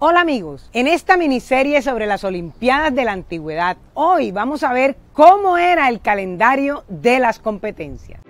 Hola amigos, en esta miniserie sobre las Olimpiadas de la Antigüedad, hoy vamos a ver cómo era el calendario de las competencias.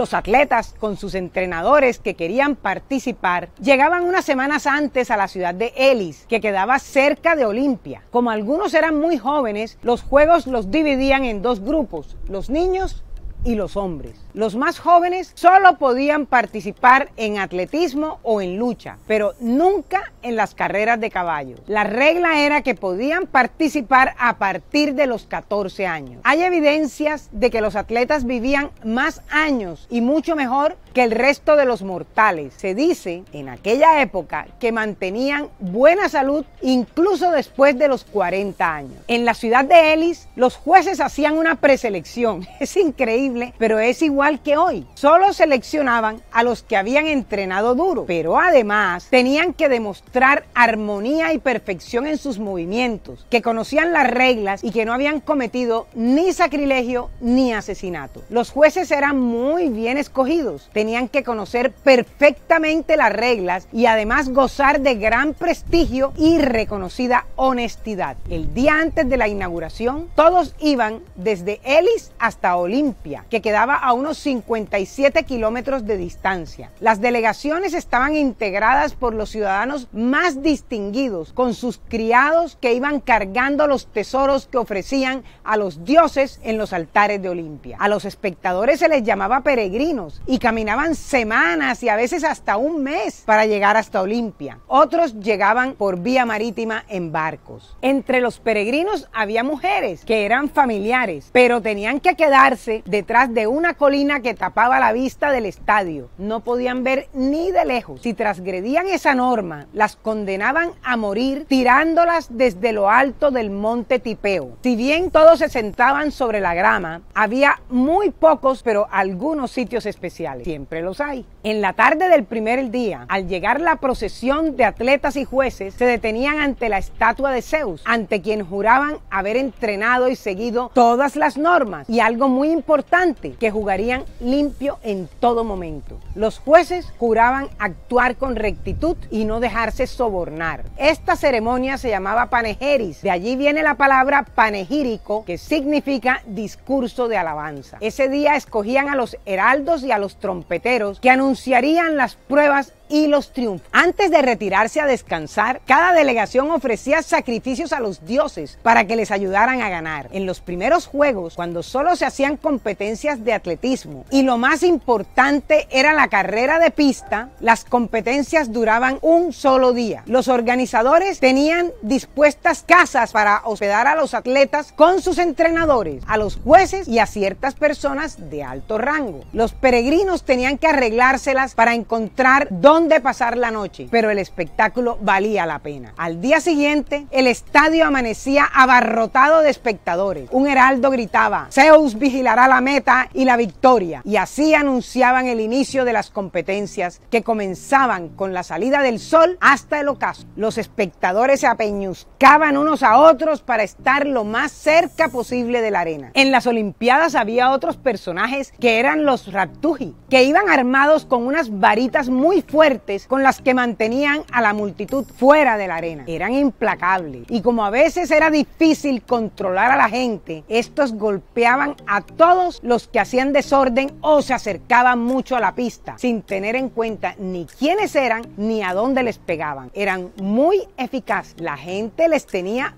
los atletas con sus entrenadores que querían participar llegaban unas semanas antes a la ciudad de Ellis, que quedaba cerca de Olimpia. Como algunos eran muy jóvenes, los juegos los dividían en dos grupos, los niños y los hombres. Los más jóvenes solo podían participar en atletismo o en lucha, pero nunca en las carreras de caballos. La regla era que podían participar a partir de los 14 años. Hay evidencias de que los atletas vivían más años y mucho mejor que el resto de los mortales. Se dice en aquella época que mantenían buena salud incluso después de los 40 años. En la ciudad de Ellis, los jueces hacían una preselección. Es increíble pero es igual que hoy. Solo seleccionaban a los que habían entrenado duro, pero además tenían que demostrar armonía y perfección en sus movimientos, que conocían las reglas y que no habían cometido ni sacrilegio ni asesinato. Los jueces eran muy bien escogidos, tenían que conocer perfectamente las reglas y además gozar de gran prestigio y reconocida honestidad. El día antes de la inauguración, todos iban desde Elis hasta Olimpia que quedaba a unos 57 kilómetros de distancia. Las delegaciones estaban integradas por los ciudadanos más distinguidos, con sus criados que iban cargando los tesoros que ofrecían a los dioses en los altares de Olimpia. A los espectadores se les llamaba peregrinos y caminaban semanas y a veces hasta un mes para llegar hasta Olimpia. Otros llegaban por vía marítima en barcos. Entre los peregrinos había mujeres que eran familiares, pero tenían que quedarse detrás de una colina que tapaba la vista del estadio. No podían ver ni de lejos. Si transgredían esa norma, las condenaban a morir tirándolas desde lo alto del monte Tipeo. Si bien todos se sentaban sobre la grama, había muy pocos, pero algunos sitios especiales. Siempre los hay. En la tarde del primer día, al llegar la procesión de atletas y jueces, se detenían ante la estatua de Zeus, ante quien juraban haber entrenado y seguido todas las normas. Y algo muy importante, que jugarían limpio en todo momento. Los jueces juraban actuar con rectitud y no dejarse sobornar. Esta ceremonia se llamaba panejeris, de allí viene la palabra panegírico que significa discurso de alabanza. Ese día escogían a los heraldos y a los trompeteros que anunciarían las pruebas y los triunfos. Antes de retirarse a descansar, cada delegación ofrecía sacrificios a los dioses para que les ayudaran a ganar. En los primeros juegos, cuando solo se hacían competencias de atletismo y lo más importante era la carrera de pista, las competencias duraban un solo día. Los organizadores tenían dispuestas casas para hospedar a los atletas con sus entrenadores, a los jueces y a ciertas personas de alto rango. Los peregrinos tenían que arreglárselas para encontrar dónde de pasar la noche, pero el espectáculo valía la pena. Al día siguiente, el estadio amanecía abarrotado de espectadores. Un heraldo gritaba, Zeus vigilará la meta y la victoria. Y así anunciaban el inicio de las competencias que comenzaban con la salida del sol hasta el ocaso. Los espectadores se apeñuzcaban unos a otros para estar lo más cerca posible de la arena. En las Olimpiadas había otros personajes que eran los raptuji, que iban armados con unas varitas muy fuertes con las que mantenían a la multitud fuera de la arena. Eran implacables y como a veces era difícil controlar a la gente, estos golpeaban a todos los que hacían desorden o se acercaban mucho a la pista sin tener en cuenta ni quiénes eran ni a dónde les pegaban. Eran muy eficaces. La gente les tenía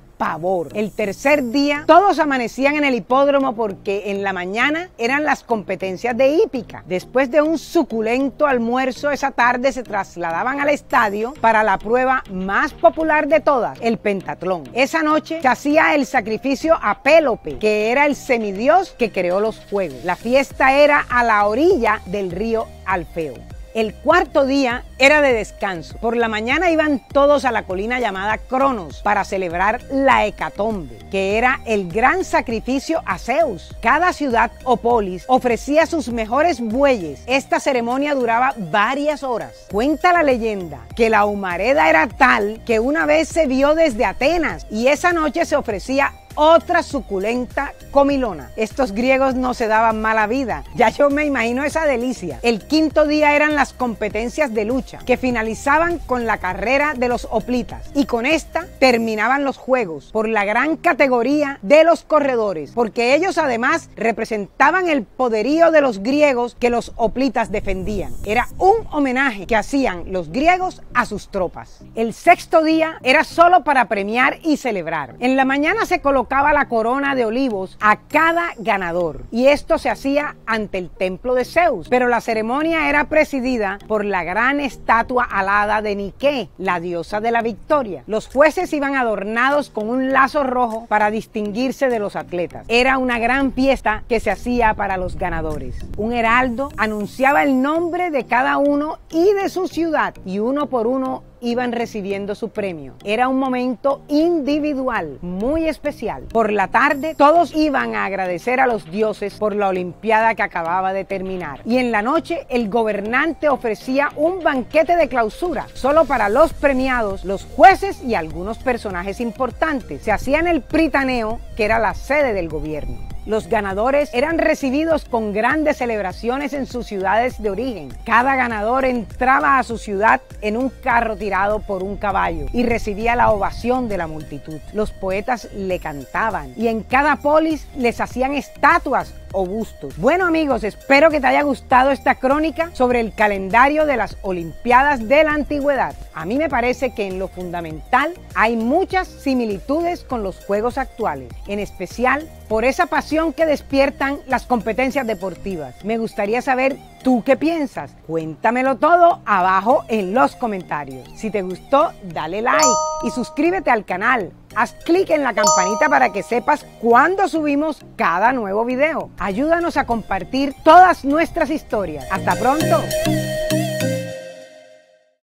el tercer día, todos amanecían en el hipódromo porque en la mañana eran las competencias de hípica. Después de un suculento almuerzo, esa tarde se trasladaban al estadio para la prueba más popular de todas, el pentatlón. Esa noche se hacía el sacrificio a Pélope, que era el semidios que creó los juegos. La fiesta era a la orilla del río Alfeo. El cuarto día era de descanso. Por la mañana iban todos a la colina llamada Cronos para celebrar la hecatombe, que era el gran sacrificio a Zeus. Cada ciudad o polis ofrecía sus mejores bueyes. Esta ceremonia duraba varias horas. Cuenta la leyenda que la humareda era tal que una vez se vio desde Atenas y esa noche se ofrecía otra suculenta comilona. Estos griegos no se daban mala vida, ya yo me imagino esa delicia. El quinto día eran las competencias de lucha, que finalizaban con la carrera de los oplitas, y con esta terminaban los juegos por la gran categoría de los corredores, porque ellos además representaban el poderío de los griegos que los oplitas defendían. Era un homenaje que hacían los griegos a sus tropas. El sexto día era solo para premiar y celebrar. En la mañana se colocó la corona de olivos a cada ganador y esto se hacía ante el templo de Zeus, pero la ceremonia era presidida por la gran estatua alada de Nike, la diosa de la victoria. Los jueces iban adornados con un lazo rojo para distinguirse de los atletas. Era una gran fiesta que se hacía para los ganadores. Un heraldo anunciaba el nombre de cada uno y de su ciudad y uno por uno iban recibiendo su premio. Era un momento individual, muy especial. Por la tarde todos iban a agradecer a los dioses por la Olimpiada que acababa de terminar. Y en la noche el gobernante ofrecía un banquete de clausura, solo para los premiados, los jueces y algunos personajes importantes. Se hacía en el pritaneo, que era la sede del gobierno. Los ganadores eran recibidos con grandes celebraciones en sus ciudades de origen. Cada ganador entraba a su ciudad en un carro tirado por un caballo y recibía la ovación de la multitud. Los poetas le cantaban y en cada polis les hacían estatuas bueno amigos, espero que te haya gustado esta crónica sobre el calendario de las Olimpiadas de la Antigüedad. A mí me parece que en lo fundamental hay muchas similitudes con los Juegos actuales, en especial por esa pasión que despiertan las competencias deportivas. Me gustaría saber tú qué piensas. Cuéntamelo todo abajo en los comentarios. Si te gustó, dale like y suscríbete al canal Haz clic en la campanita para que sepas cuándo subimos cada nuevo video. Ayúdanos a compartir todas nuestras historias. ¡Hasta pronto!